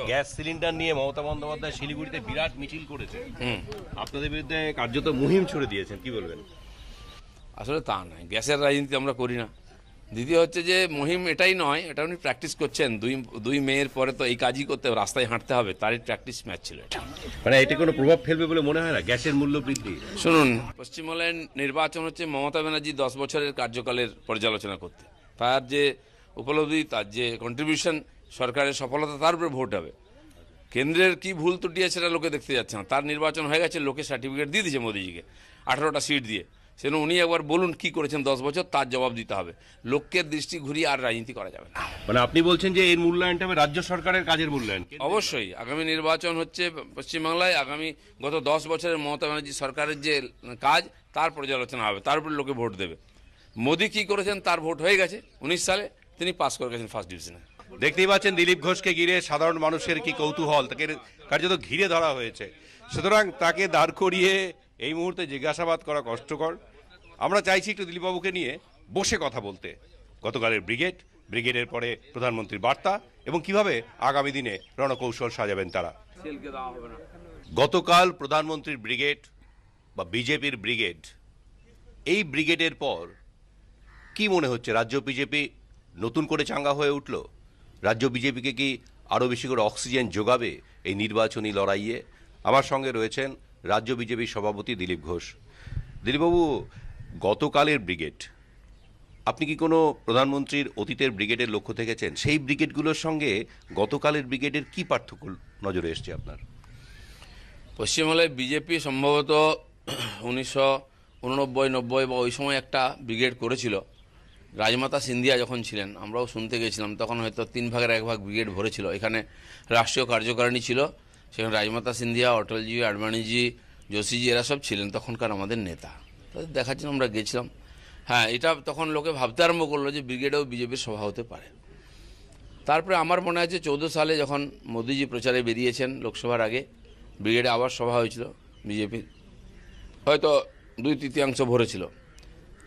Oh. Gas cylinder নিয়ে মমতা বন্দ্যোপাধ্যায় শিলিগুড়িতে বিরাট মিছিল করেছে আপনাদের বিরুদ্ধে কার্যত মুহিম ছুড়ে দিয়েছেন কি বলবেন আসলে তা নয় গ্যাসের রাজনীতি আমরা করি না দ্বিতীয় হচ্ছে যে মহিম এটাই নয় এটা উনি প্র্যাকটিস করছেন দুই দুই মেয়ের পরে তো এই কাজই করতে হবে রাস্তায় হাঁটতে হবে তারই প্র্যাকটিস ম্যাচ ছিল এটা মানে এতে কোনো প্রভাব ফেলবে বলে মনে হয় না গ্যাসের মূল্য বৃদ্ধি শুনুন পশ্চিমবঙ্গের নির্বাচন হচ্ছে মমতা ব্যানার্জি দশ বছরের কার্যকালের পর্যালোচনা করতে তার যে উপলব্ধি তার যে কন্ট্রিবিউশন সরকারের সফলতা তার উপরে ভোট হবে কেন্দ্রের কি ভুল ত্রুটি আছে সেটা লোকে দেখতে যাচ্ছে না তার নির্বাচন হয়ে গেছে লোকে সার্টিফিকেট দিয়ে দিয়েছে মোদীজিকে আঠারোটা সিট দিয়ে সেন উনি একবার বলুন কি করেছেন দশ বছর তার জবাব দিতে হবে লোকের দৃষ্টি ঘুরিয়ে আর রাজনীতি করা যাবে না মানে আপনি বলছেন যে এর মূল্যায়নটা রাজ্য সরকারের কাজের মূল্যায়ন অবশ্যই আগামী নির্বাচন হচ্ছে পশ্চিমবাংলায় আগামী গত দশ বছরের মমতা ব্যানার্জি সরকারের যে কাজ তার পর্যালোচনা হবে তার উপরে লোকে ভোট দেবে মোদী কি করেছেন তার ভোট হয়ে গেছে উনিশ সালে তিনি পাস করে গেছেন ফার্স্ট ডিভিশনে দেখতেই পাচ্ছেন দিলীপ ঘোষকে ঘিরে সাধারণ মানুষের কি কৌতূহল তাকে কার্যত ঘিরে ধরা হয়েছে সুতরাং তাকে দাঁড় করিয়ে এই মুহূর্তে জিজ্ঞাসাবাদ করা কষ্টকর আমরা চাইছি একটু দিলীপবাবুকে নিয়ে বসে কথা বলতে গতকালের ব্রিগেড ব্রিগেডের পরে প্রধানমন্ত্রীর বার্তা এবং কিভাবে আগামী দিনে রণকৌশল সাজাবেন তারা গতকাল প্রধানমন্ত্রীর ব্রিগেড বা বিজেপির ব্রিগেড এই ব্রিগেডের পর কি মনে হচ্ছে রাজ্য বিজেপি নতুন করে চাঙ্গা হয়ে উঠল রাজ্য বিজেপিকে কি আরও বেশি করে অক্সিজেন যোগাবে এই নির্বাচনী লড়াইয়ে আমার সঙ্গে রয়েছেন রাজ্য বিজেপির সভাপতি দিলীপ ঘোষ দিলীপবাবু গতকালের ব্রিগেড আপনি কি কোনো প্রধানমন্ত্রীর অতীতের ব্রিগেডের লক্ষ্য থেকেছেন সেই ব্রিগেডগুলোর সঙ্গে গতকালের ব্রিগেডের কি পার্থক্য নজরে এসছে আপনার পশ্চিমবাংলায় বিজেপি সম্ভবত উনিশশো উননব্বই নব্বই বা ওই সময় একটা ব্রিগেড করেছিল রাজমাতা সিন্ধিয়া যখন ছিলেন আমরাও শুনতে গেছিলাম তখন হয়তো তিন ভাগের এক ভাগ ব্রিগেড ভরেছিল এখানে রাষ্ট্রীয় কার্যকারিণী ছিল সেখানে রাজমাতা সিন্ধিয়া অটলজি আডবাণীজি যোশীজি এরা সব ছিলেন তখনকার আমাদের নেতা তাদের দেখার জন্য আমরা গেছিলাম হ্যাঁ এটা তখন লোকে ভাবতে আরম্ভ করলো যে ব্রিগেডেও বিজেপির সভা হতে পারে তারপরে আমার মনে আছে চৌদ্দ সালে যখন মোদিজি প্রচারে বেরিয়েছেন লোকসভার আগে ব্রিগেডে আবার সভা হয়েছিল বিজেপির হয়তো দুই তৃতীয়াংশ ভরেছিল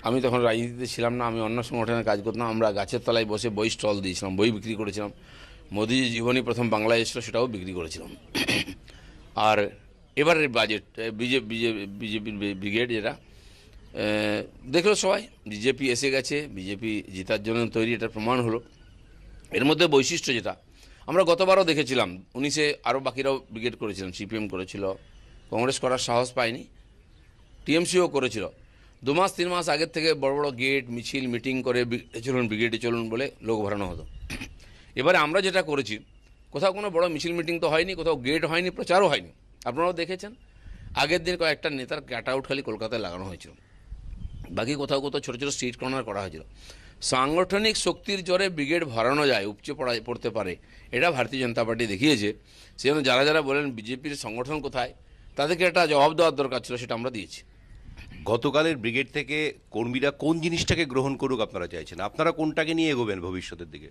আমি তখন রাজনীতিতে ছিলাম না আমি অন্য সংগঠনের কাজ করতাম আমরা গাছের তলায় বসে বই স্টল দিয়েছিলাম বই বিক্রি করেছিলাম মোদিজির জীবনী প্রথম বাংলায় এসেছিল সেটাও বিক্রি করেছিলাম আর এবারের বাজেট বিজেপি বিজেপির ব্রিগেড যেটা দেখলো সবাই বিজেপি এসে গেছে বিজেপি জেতার জন্য তৈরি এটা প্রমাণ হলো এর মধ্যে বৈশিষ্ট্য যেটা আমরা গতবারও দেখেছিলাম উনিশে আরও বাকিরাও ব্রিগেড করেছিলাম সিপিএম করেছিল কংগ্রেস করার সাহস পায়নি টিএমসিও করেছিল দু মাস তিন মাস আগের থেকে বড় বড় গেট মিছিল মিটিং করে চলুন ব্রিগেডে চলুন বলে লোক ভরানো হতো এবারে আমরা যেটা করেছি কোথাও কোনো বড় মিছিল মিটিং তো হয়নি কোথাও গেট হয়নি প্রচারও হয়নি আপনারাও দেখেছেন আগের দিন কয়েকটা নেতার ক্যাট আউট খালি কলকাতায় লাগানো হয়েছিল বাকি কোথাও কোথাও ছোটো ছোটো স্ট্রিট কর্নার করা হয়েছিল সাংগঠনিক শক্তির জোরে ব্রিগেড ভরানো যায় উপচে পড়া পড়তে পারে এটা ভারতীয় জনতা পার্টি দেখিয়েছে সেজন্য যারা যারা বলেন বিজেপির সংগঠন কোথায় তাদেরকে একটা জবাব দেওয়ার দরকার ছিল সেটা আমরা দিয়েছি গতকালের ব্রিগেড থেকে কর্মীরা কোন জিনিসটাকে গ্রহণ করুক আপনারা চাইছেন আপনারা কোনটাকে নিয়ে এগোবেন ভবিষ্যতের দিকে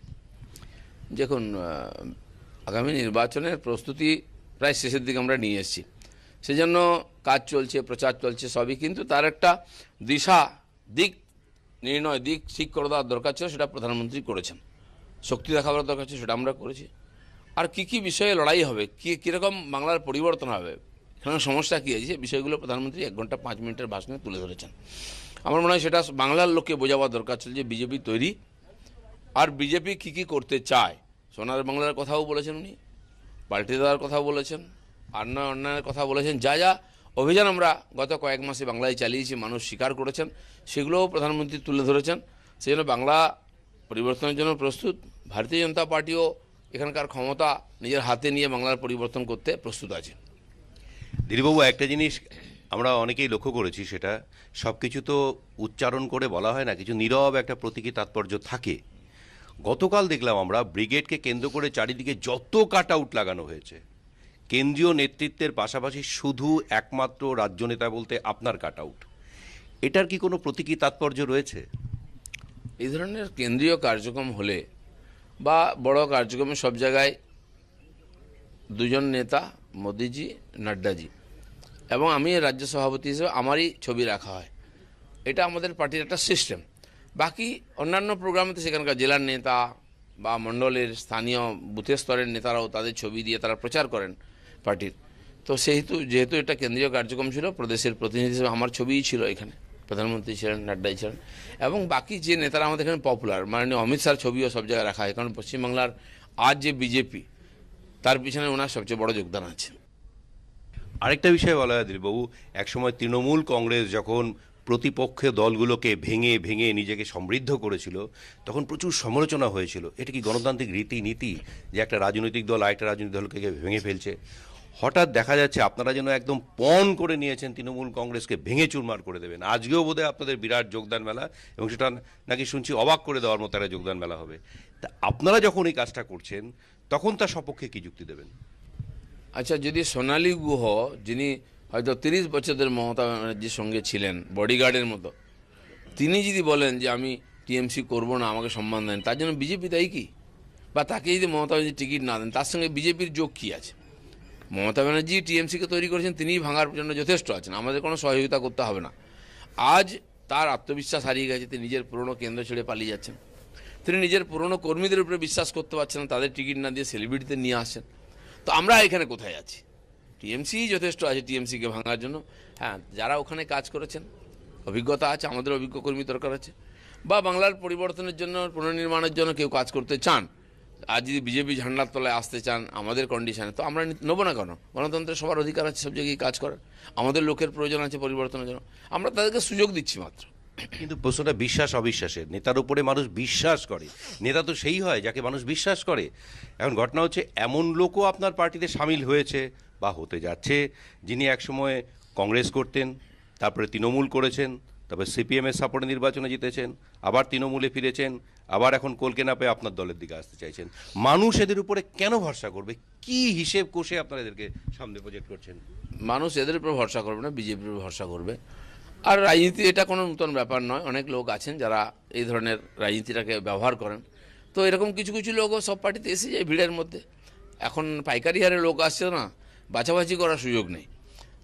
দেখুন আগামী নির্বাচনের প্রস্তুতি প্রায় শেষের দিকে আমরা নিয়ে এসেছি সেজন্য কাজ চলছে প্রচার চলছে সবই কিন্তু তার একটা দিশা দিক নির্ণয় দিক ঠিক করে দেওয়ার দরকার ছিল সেটা প্রধানমন্ত্রী করেছেন শক্তি দেখাবার দরকার ছিল সেটা আমরা করেছি আর কি কি বিষয়ে লড়াই হবে কী কীরকম বাংলার পরিবর্তন হবে কারণ সমস্যা কী আছে বিষয়গুলো প্রধানমন্ত্রী এক ঘন্টা পাঁচ মিনিটের ভাষণে তুলে ধরেছেন আমার মনে হয় সেটা বাংলার লোককে বোঝাবার দরকার ছিল যে বিজেপি তৈরি আর বিজেপি কি কি করতে চায় সোনার বাংলার কথাও বলেছেন উনি পাল্টে দেওয়ার কথাও বলেছেন অন্যায় অন্যায়ের কথা বলেছেন যা যা অভিযান আমরা গত কয়েক মাসে বাংলায় চালিয়েছি মানুষ স্বীকার করেছেন সেগুলোও প্রধানমন্ত্রী তুলে ধরেছেন সেই জন্য বাংলা পরিবর্তনের জন্য প্রস্তুত ভারতীয় জনতা পার্টিও এখানকার ক্ষমতা নিজের হাতে নিয়ে বাংলার পরিবর্তন করতে প্রস্তুত আছে দিলীপবাবু একটা জিনিস আমরা অনেকেই লক্ষ্য করেছি সেটা সব কিছু তো উচ্চারণ করে বলা হয় না কিছু নীরব একটা প্রতীকী তাৎপর্য থাকে গতকাল দেখলাম আমরা ব্রিগেডকে কেন্দ্র করে চারিদিকে যত কাট আউট লাগানো হয়েছে কেন্দ্রীয় নেতৃত্বের পাশাপাশি শুধু একমাত্র রাজ্য নেতা বলতে আপনার কাট আউট এটার কি কোনো প্রতীকী তাৎপর্য রয়েছে এই ধরনের কেন্দ্রীয় কার্যক্রম হলে বা বড় কার্যক্রমে সব জায়গায় দুজন নেতা মোদিজি নাড্ডাজি এবং আমি রাজ্য সভাপতি হিসেবে আমারই ছবি রাখা হয় এটা আমাদের পার্টির একটা সিস্টেম বাকি অন্যান্য প্রোগ্রামে তো সেখানকার জেলার নেতা বা মণ্ডলের স্থানীয় বুথের স্তরের নেতারাও তাদের ছবি দিয়ে তারা প্রচার করেন পার্টির তো সেহেতু যেহেতু এটা কেন্দ্রীয় কার্যক্রম ছিল প্রদেশের প্রতিনিধি হিসেবে আমার ছবিই ছিল এখানে প্রধানমন্ত্রী ছিলেন নাড্ডাই ছিলেন এবং বাকি যে নেতারা আমাদের এখানে পপুলার মাননীয় অমিত শাহ ছবিও সব জায়গায় রাখা হয় কারণ পশ্চিমবাংলার আজ যে বিজেপি তার পিছনে ওনার সবচেয়ে বড় যোগদান আছে আরেকটা বিষয় বলা হয় দিলীপবাবু একসময় তৃণমূল কংগ্রেস যখন প্রতিপক্ষে দলগুলোকে ভেঙে ভেঙে নিজেকে সমৃদ্ধ করেছিল তখন প্রচুর সমালোচনা হয়েছিল এটা কি গণতান্ত্রিক রীতিনীতি যে একটা রাজনৈতিক দল আরেকটা রাজনৈতিক দলকে ভেঙে ফেলছে হঠাৎ দেখা যাচ্ছে আপনারা যেন একদম পণ করে নিয়েছেন তৃণমূল কংগ্রেসকে ভেঙে চুরমার করে দেবেন আজকেও বোধহয় আপনাদের বিরাট যোগদান মেলা এবং সেটা নাকি শুনছি অবাক করে দেওয়ার মতো একটা যোগদান মেলা হবে তা আপনারা যখন এই কাজটা করছেন তখন তার সপক্ষে কি যুক্তি দেবেন আচ্ছা যদি সোনালী গুহ যিনি হয়তো তিরিশ বছরের মমতা ব্যানার্জির সঙ্গে ছিলেন বডিগার্ডের মতো তিনি যদি বলেন যে আমি টিএমসি করব না আমাকে সম্মান দেন তার জন্য বিজেপি তাই কি বা তাকে যদি মমতা ব্যানার্জি টিকিট না দেন তার সঙ্গে বিজেপির যোগ কী আছে মমতা ব্যানার্জি টিএমসিকে তৈরি করেছেন তিনিই ভাঙার জন্য যথেষ্ট আছেন আমাদের কোনো সহযোগিতা করতে হবে না আজ তার আত্মবিশ্বাস হারিয়ে গেছে তিনি নিজের পুরনো কেন্দ্র ছেড়ে পালিয়ে যাচ্ছেন তিনি নিজের পুরনো কর্মীদের উপরে বিশ্বাস করতে পারছেন না তাদের টিকিট না দিয়ে সেলিব্রিটিতে নিয়ে আসেন তো আমরা এখানে কোথায় আছি টিএমসি যথেষ্ট আছে টিএমসিকে ভাঙার জন্য হ্যাঁ যারা ওখানে কাজ করেছেন অভিজ্ঞতা আছে আমাদের অভিজ্ঞ কর্মী দরকার আছে বা বাংলার পরিবর্তনের জন্য পুনর্নির্মাণের জন্য কেউ কাজ করতে চান আর যদি বিজেপি ঝান্ডার তলায় আসতে চান আমাদের কন্ডিশনে তো আমরা নেব না কেন গণতন্ত্রের সবার অধিকার আছে সব জায়গায় কাজ করার আমাদের লোকের প্রয়োজন আছে পরিবর্তনের জন্য আমরা তাদেরকে সুযোগ দিচ্ছি মাত্র কিন্তু প্রশ্নটা বিশ্বাস অবিশ্বাসের নেতার উপরে মানুষ বিশ্বাস করে নেতা তো সেই হয় যাকে মানুষ বিশ্বাস করে এখন ঘটনা হচ্ছে এমন লোকও আপনার পার্টিতে সামিল হয়েছে বা হতে যাচ্ছে যিনি একসময় কংগ্রেস করতেন তারপরে তৃণমূল করেছেন তারপরে সিপিএমের সাপোর্টে নির্বাচনে জিতেছেন আবার তৃণমূলে ফিরেছেন আবার এখন কলকেনা পেয়ে আপনার দলের দিকে আসতে চাইছেন মানুষ এদের উপরে কেন ভরসা করবে কি হিসেব কষে আপনারা এদেরকে সামনে প্রজেক্ট করছেন মানুষ এদের উপর ভরসা করবে না বিজেপির উপর ভরসা করবে আর রাজনীতি এটা কোনো নূতন ব্যাপার নয় অনেক লোক আছেন যারা এই ধরনের রাজনীতিটাকে ব্যবহার করেন তো এরকম কিছু কিছু লোকও সব পার্টিতে এসে যায় ভিড়ের মধ্যে এখন পাইকারি হারে লোক আসছে না বাছাবাছি করার সুযোগ নেই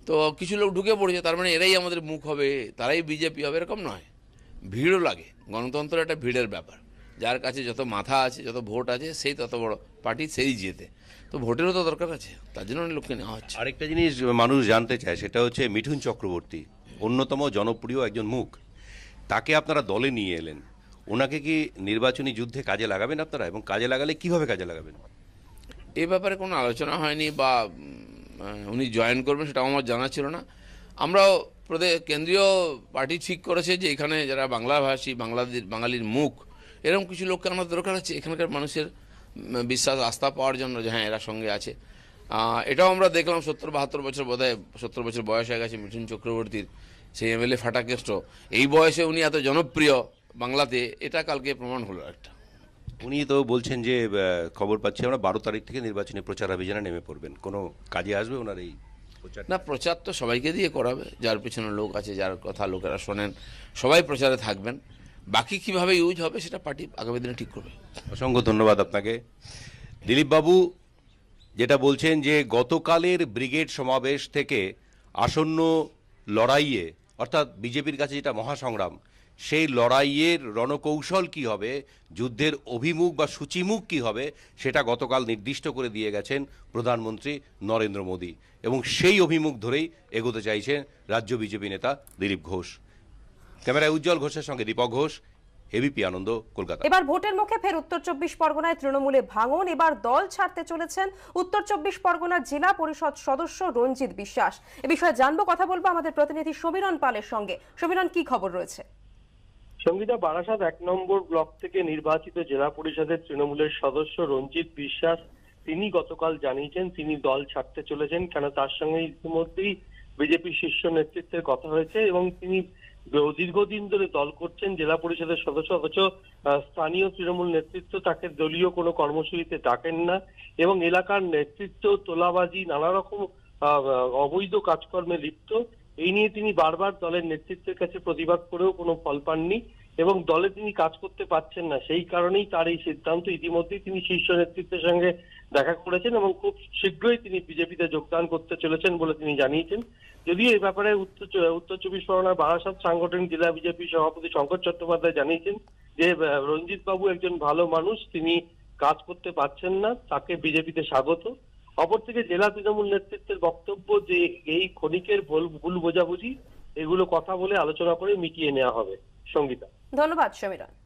তো কিছু লোক ঢুকে পড়েছে তার মানে এরাই আমাদের মুখ হবে তারাই বিজেপি হবে এরকম নয় ভিড়ও লাগে গণতন্ত্র একটা ভিড়ের ব্যাপার যার কাছে যত মাথা আছে যত ভোট আছে সেই তত বড় পার্টি সেই জিতে তো ভোটেরও তো দরকার আছে তার জন্য লোককে নেওয়া হচ্ছে আরেকটা জিনিস মানুষ জানতে চায় সেটা হচ্ছে মিঠুন চক্রবর্তী অন্যতম জনপ্রিয় একজন মুখ তাকে আপনারা দলে নিয়ে এলেন ওনাকে কি নির্বাচনী যুদ্ধে কাজে লাগাবেন আপনারা এবং কাজে লাগালে কিভাবে কাজে লাগাবেন এ ব্যাপারে কোনো আলোচনা হয়নি বা উনি জয়েন করবেন সেটা আমার জানা ছিল না আমরাও প্রদেশ কেন্দ্রীয় পার্টি ঠিক করেছে যে এখানে যারা বাংলাভাষী বাংলাদেশ বাঙালির মুখ এরকম কিছু লোককে আমার দরকার আছে এখানকার মানুষের বিশ্বাস আস্থা পাওয়ার জন্য যে হ্যাঁ এরা সঙ্গে আছে এটাও আমরা দেখলাম সত্তর বাহাত্তর বছর বোধ হয় সত্তর বছর বয়স হয়ে গেছে মিঠুন চক্রবর্তীর সেই এমএলএ ফাটাকেষ্ট এই বয়সে উনি এত জনপ্রিয় বাংলাতে এটা কালকে প্রমাণ হলো একটা উনি তো বলছেন যে খবর পাচ্ছি আমরা বারো তারিখ থেকে নির্বাচনী প্রচার অভিযানে নেমে পড়বেন কোনো কাজে আসবে ওনার এই না প্রচার তো সবাইকে দিয়ে করাবে যার পিছনে লোক আছে যার কথা লোকেরা শোনেন সবাই প্রচারে থাকবেন বাকি কিভাবে ইউজ হবে সেটা পার্টি আগামী দিনে ঠিক করবে অসংখ্য ধন্যবাদ আপনাকে দিলীপবাবু যেটা বলছেন যে গতকালের ব্রিগেড সমাবেশ থেকে আসন্ন লড়াইয়ে অর্থাৎ বিজেপির কাছে যেটা মহাসংগ্রাম সেই লড়াইয়ের রণকৌশল কি হবে যুদ্ধের অভিমুখ বা সূচিমুখ কি হবে সেটা গতকাল নির্দিষ্ট করে দিয়ে গেছেন প্রধানমন্ত্রী নরেন্দ্র মোদী এবং সেই অভিমুখ ধরেই এগোতে চাইছেন রাজ্য বিজেপি নেতা দিলীপ ঘোষ ক্যামেরায় উজ্জ্বল ঘোষের সঙ্গে দীপক ঘোষ এবিপি আনন্দ কলকাতা এবার ভোটের মুখে ফের উত্তর চব্বিশ পরগনায় তৃণমূলে ভাঙন এবার দল ছাড়তে চলেছেন উত্তর চব্বিশ পরগনার জেলা পরিষদ সদস্য রঞ্জিত বিশ্বাস এ বিষয়ে জানবো কথা বলবো আমাদের প্রতিনিধি সমীরণ পালের সঙ্গে সমীরণ কি খবর রয়েছে সঙ্গীতা বারাসাত এক নম্বর ব্লক থেকে নির্বাচিত জেলা পরিষদের তৃণমূলের সদস্য রঞ্জিত বিশ্বাস তিনি গতকাল জানিয়েছেন তিনি দল ছাড়তে চলেছেন কেন তার সঙ্গে ইতিমধ্যেই বিজেপি শীর্ষ নেতৃত্বের কথা হয়েছে এবং তিনি দীর্ঘদিন ধরে দল করছেন জেলা পরিষদের সদস্য অথচ স্থানীয় তৃণমূল নেতৃত্ব তাকে দলীয় কোনো কর্মসূচিতে ডাকেন না এবং এলাকার নেতৃত্ব তোলাবাজি নানা রকম অবৈধ কাজকর্মে লিপ্ত এই নিয়ে তিনি বারবার দলের নেতৃত্বের কাছে প্রতিবাদ করেও কোনো ফল পাননি এবং দলে তিনি কাজ করতে পারছেন না সেই কারণেই তার এই সিদ্ধান্ত ইতিমধ্যে তিনি শীর্ষ নেতৃত্বের সঙ্গে দেখা করেছেন এবং খুব শীঘ্রই তিনি বিজেপিতে যোগদান করতে চলেছেন বলে তিনি জানিয়েছেন যদি এই ব্যাপারে উত্তর উত্তর চব্বিশ পরগনার বারাসাত সাংগঠনিক জেলা বিজেপি সভাপতি শঙ্কর চট্টোপাধ্যায় জানিয়েছেন যে রঞ্জিত বাবু একজন ভালো মানুষ তিনি কাজ করতে পারছেন না তাকে বিজেপিতে স্বাগত অপরদিকে জেলা তৃণমূল নেতৃত্বের বক্তব্য যে এই ক্ষণিকের ভুল বোঝাবুঝি এগুলো কথা বলে আলোচনা করে মিটিয়ে নেওয়া হবে সঙ্গীতা ধন্যবাদ সমীরণ